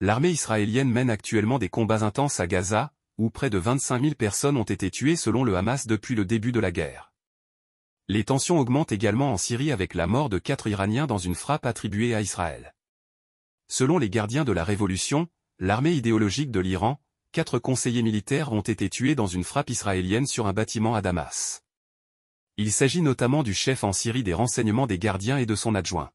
L'armée israélienne mène actuellement des combats intenses à Gaza, où près de 25 000 personnes ont été tuées selon le Hamas depuis le début de la guerre. Les tensions augmentent également en Syrie avec la mort de quatre Iraniens dans une frappe attribuée à Israël. Selon les gardiens de la Révolution, l'armée idéologique de l'Iran, quatre conseillers militaires ont été tués dans une frappe israélienne sur un bâtiment à Damas. Il s'agit notamment du chef en Syrie des renseignements des gardiens et de son adjoint.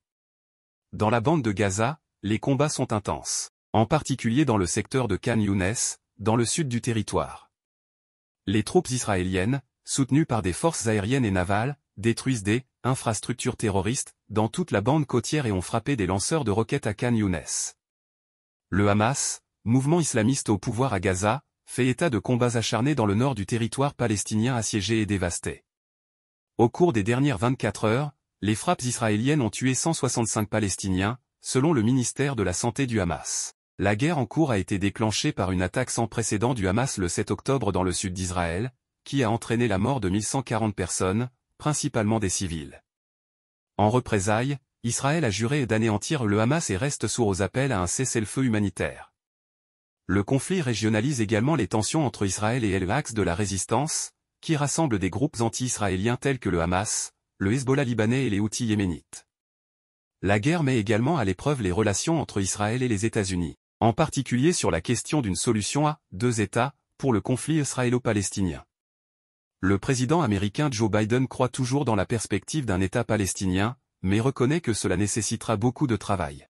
Dans la bande de Gaza, les combats sont intenses en particulier dans le secteur de Khan Younes, dans le sud du territoire. Les troupes israéliennes, soutenues par des forces aériennes et navales, détruisent des infrastructures terroristes dans toute la bande côtière et ont frappé des lanceurs de roquettes à Khan Younes. Le Hamas, mouvement islamiste au pouvoir à Gaza, fait état de combats acharnés dans le nord du territoire palestinien assiégé et dévasté. Au cours des dernières 24 heures, les frappes israéliennes ont tué 165 Palestiniens, selon le ministère de la Santé du Hamas. La guerre en cours a été déclenchée par une attaque sans précédent du Hamas le 7 octobre dans le sud d'Israël, qui a entraîné la mort de 1140 personnes, principalement des civils. En représailles, Israël a juré d'anéantir le Hamas et reste sourd aux appels à un cessez-le-feu humanitaire. Le conflit régionalise également les tensions entre Israël et l'axe de la résistance, qui rassemble des groupes anti-israéliens tels que le Hamas, le Hezbollah libanais et les Houthis yéménites. La guerre met également à l'épreuve les relations entre Israël et les États-Unis en particulier sur la question d'une solution à deux États pour le conflit israélo-palestinien. Le président américain Joe Biden croit toujours dans la perspective d'un État palestinien, mais reconnaît que cela nécessitera beaucoup de travail.